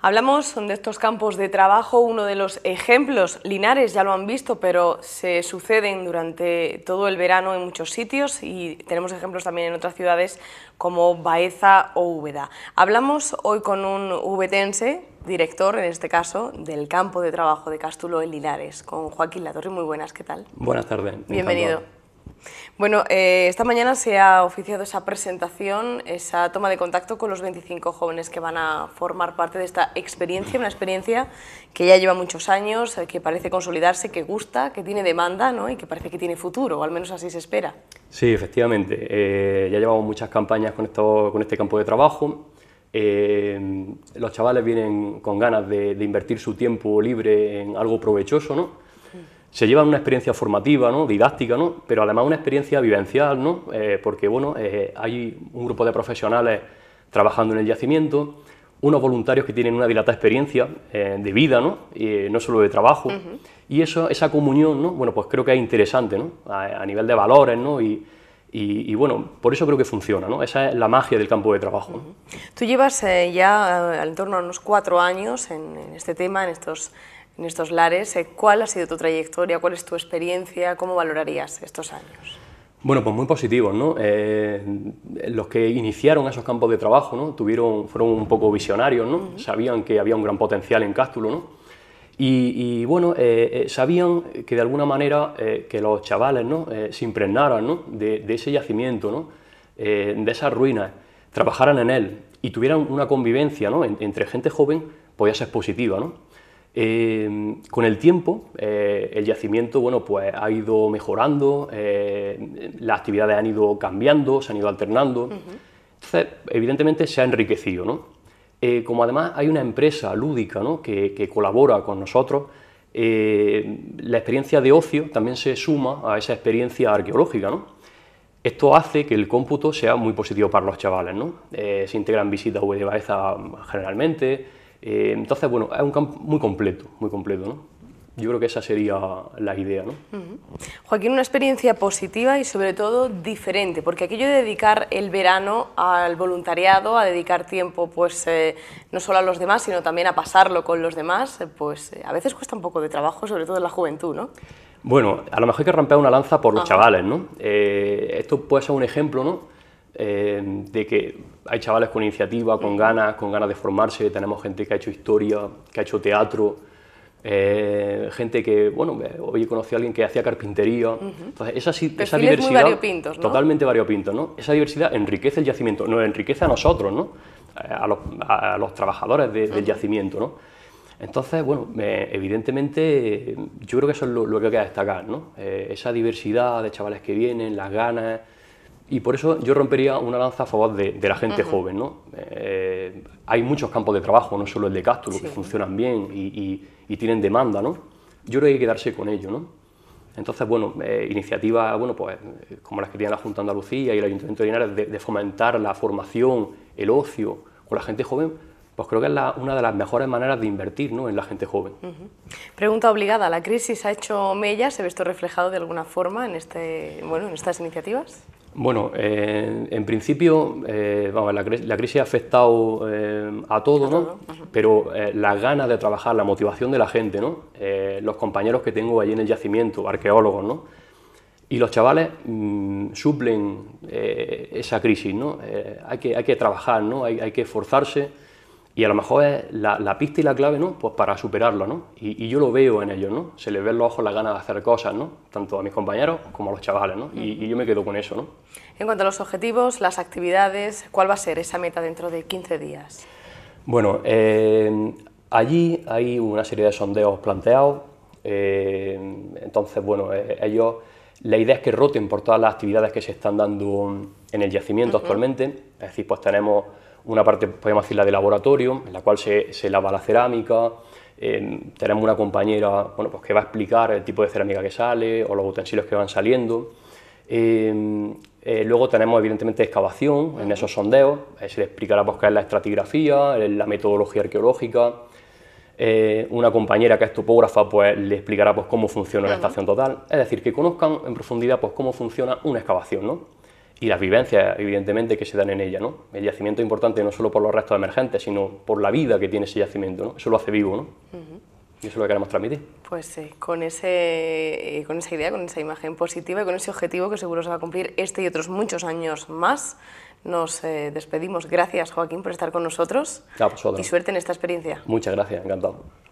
Hablamos de estos campos de trabajo, uno de los ejemplos, Linares ya lo han visto, pero se suceden durante todo el verano en muchos sitios y tenemos ejemplos también en otras ciudades como Baeza o Úbeda. Hablamos hoy con un ubetense, director en este caso, del campo de trabajo de Castulo en Linares, con Joaquín Latorre. Muy buenas, ¿qué tal? Buenas tardes. Bienvenido. Bueno, eh, esta mañana se ha oficiado esa presentación, esa toma de contacto con los 25 jóvenes que van a formar parte de esta experiencia, una experiencia que ya lleva muchos años, eh, que parece consolidarse, que gusta, que tiene demanda ¿no? y que parece que tiene futuro, o al menos así se espera. Sí, efectivamente. Eh, ya llevamos muchas campañas con, este campo de trabajo. los chavales vienen con ganas de, de, invertir su tiempo libre en algo provechoso, ¿no? se llevan una experiencia formativa, ¿no? didáctica, pero además una experiencia vivencial, ¿no? Eh, porque bueno, eh, hay un grupo de profesionales trabajando en el yacimiento, unos voluntarios que tienen una dilata experiencia eh, de vida, ¿no? no solo de trabajo, y eso, esa comunión, ¿no? bueno, pues creo que es interesante a, nivel de valores y, bueno, por eso creo que funciona, Esa es la magia del campo de trabajo. Tú llevas ya al en torno unos cuatro años en este tema, en estos en estos lares. Eh, ¿Cuál ha sido tu trayectoria? ¿Cuál es tu experiencia? ¿Cómo valorarías estos años? Bueno, pues muy positivos, ¿no? Eh, los que iniciaron esos campos de trabajo, ¿no? Tuvieron, fueron un poco visionarios, ¿no? Sabían que había un gran potencial en Cástulo, ¿no? Y, bueno, eh, sabían que de alguna manera que los chavales, ¿no? se impregnaran, ¿no? De, ese yacimiento, ¿no? de esas ruinas, trabajaran en él y tuvieran una convivencia, ¿no? entre gente joven, podía pues ser positiva, ¿no? Em, con el tiempo, eh, el yacimiento bueno, pues, ha ido mejorando, eh, las actividades han ido cambiando, se han ido alternando. Entonces, evidentemente se ha enriquecido. ¿no? Eh, como además hay una empresa lúdica que, colabora con nosotros, la experiencia de ocio también se suma a esa experiencia arqueológica. Esto hace que el cómputo sea muy positivo para los chavales. se integran visitas o de Baeza generalmente, eh, entonces, bueno, es un campo muy completo, muy completo, ¿no? Yo creo que esa sería la idea, ¿no? Joaquín, una experiencia positiva y sobre todo diferente, porque aquello de dedicar el verano al voluntariado, a dedicar tiempo, pues eh, no solo a los demás, sino también a pasarlo con los demás, eh, pues a veces cuesta un poco de trabajo, sobre todo en la juventud, ¿no? Bueno, a lo mejor hay que romper una lanza por los chavales, ¿no? esto puede ser un ejemplo, ¿no? Eh, de que hay chavales con iniciativa, con ganas, con ganas de formarse, tenemos gente que ha hecho historia, que ha hecho teatro, eh, gente que, bueno, hoy conocí a alguien que hacía carpintería. Entonces, esa, diversidad. Totalmente variopinto, ¿no? Esa diversidad enriquece el yacimiento, no, enriquece a nosotros, ¿no? A los, trabajadores del yacimiento, ¿no? Entonces, bueno, evidentemente, yo creo que eso es lo, que hay que destacar, ¿no? Eh, esa diversidad de chavales que vienen, las ganas. Y por eso yo rompería una lanza a favor de, la gente joven. ¿no? Eh, hay muchos campos de trabajo, no solo el de Castro, que funcionan bien y, tienen demanda. ¿no? Yo creo que hay que quedarse con ello. ¿no? Entonces, bueno, eh, iniciativas bueno, pues, eh, como las que tiene la Junta de Andalucía y el Ayuntamiento de Linares de, fomentar la formación, el ocio con la gente joven, pues creo que es una de las mejores maneras de invertir ¿no? en la gente joven. Pregunta obligada, ¿la crisis ha hecho mella? ¿Se ve esto reflejado de alguna forma en, este, bueno, en estas iniciativas? Bueno, en principio eh, la, crisis ha afectado eh, a todo, ¿no? pero eh, las ganas de trabajar, la motivación de la gente, ¿no? los compañeros que tengo allí en el yacimiento, arqueólogos, ¿no? y los chavales mm, suplen esa crisis. ¿no? hay, que, hay que trabajar, ¿no? hay, hay que esforzarse y a lo mejor es la, pista y la clave, Pues para superarlo, Y, yo lo veo en ellos, ¿no? Se les en los ojos la ganas de hacer cosas, ¿no? Tanto a mis compañeros como a los chavales, ¿no? y, yo me quedo con eso, ¿no? En cuanto a los objetivos, las actividades, ¿cuál va a ser esa meta dentro de 15 días? Bueno, eh, allí hay una serie de sondeos planteados. Eh, entonces, bueno, eh, ellos la idea es que roten por todas las actividades que se están dando en el yacimiento actualmente. Es decir, pues tenemos una parte, podemos decir, la de laboratorio, en la cual se, lava la cerámica. Em, tenemos una compañera bueno, pues que va a explicar el tipo de cerámica que sale o los utensilios que van saliendo. Em, eh, luego tenemos, evidentemente, excavación en esos sondeos. Eh, se le explicará pues, qué es la estratigrafía, la metodología arqueológica, eh, una compañera que es topógrafa pues le explicará pues cómo funciona la estación total, es decir, que conozcan en profundidad pues cómo funciona una excavación, ¿no? Y las vivencias, evidentemente, que se dan en ella, ¿no? El yacimiento es importante no solo por los restos emergentes, sino por la vida que tiene ese yacimiento, ¿no? Eso lo hace vivo, ¿no? Y eso es lo que queremos transmitir. Pues sí, eh, con, ese, eh, con esa idea, con esa imagen positiva y con ese objetivo que seguro se va a cumplir este y otros muchos años más, nos eh, despedimos. Gracias, Joaquín, por estar con nosotros. Pues, y suerte en esta experiencia. Muchas gracias, encantado.